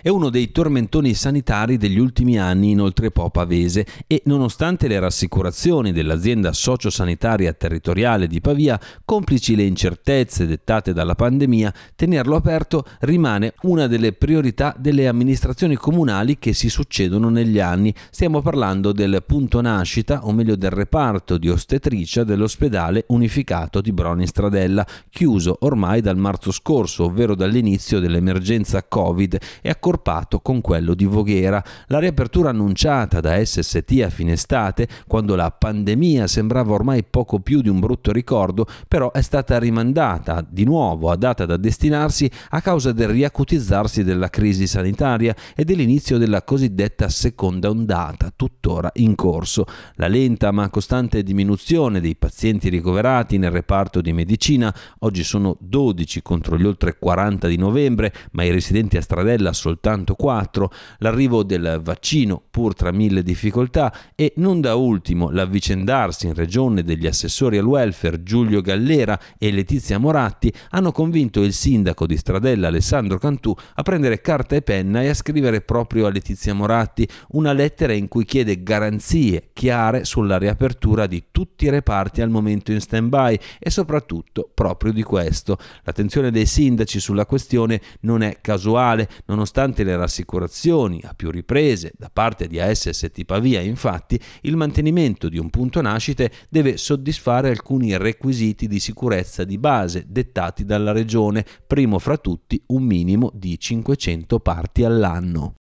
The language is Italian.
È uno dei tormentoni sanitari degli ultimi anni inoltre po' pavese e nonostante le rassicurazioni dell'azienda sociosanitaria territoriale di Pavia, complici le incertezze dettate dalla pandemia, tenerlo aperto rimane una delle priorità delle amministrazioni comunali che si succedono negli anni. Stiamo parlando del punto nascita, o meglio del reparto di ostetricia dell'ospedale unificato di Broni Stradella, chiuso ormai dal marzo scorso, ovvero dall'inizio dell'emergenza Covid e a accorpato con quello di Voghera. La riapertura annunciata da SST a fine estate, quando la pandemia sembrava ormai poco più di un brutto ricordo, però è stata rimandata di nuovo a data da destinarsi a causa del riacutizzarsi della crisi sanitaria e dell'inizio della cosiddetta seconda ondata, tuttora in corso. La lenta ma costante diminuzione dei pazienti ricoverati nel reparto di medicina, oggi sono 12 contro gli oltre 40 di novembre, ma i residenti a Stradella soltanto soltanto 4, l'arrivo del vaccino pur tra mille difficoltà e non da ultimo l'avvicendarsi in regione degli assessori al welfare Giulio Gallera e Letizia Moratti hanno convinto il sindaco di Stradella Alessandro Cantù a prendere carta e penna e a scrivere proprio a Letizia Moratti una lettera in cui chiede garanzie chiare sulla riapertura di tutti i reparti al momento in stand-by e soprattutto proprio di questo. L'attenzione dei sindaci sulla questione non è casuale, nonostante Nonostante le rassicurazioni a più riprese da parte di ASST Pavia, infatti, il mantenimento di un punto nascite deve soddisfare alcuni requisiti di sicurezza di base dettati dalla Regione, primo fra tutti un minimo di 500 parti all'anno.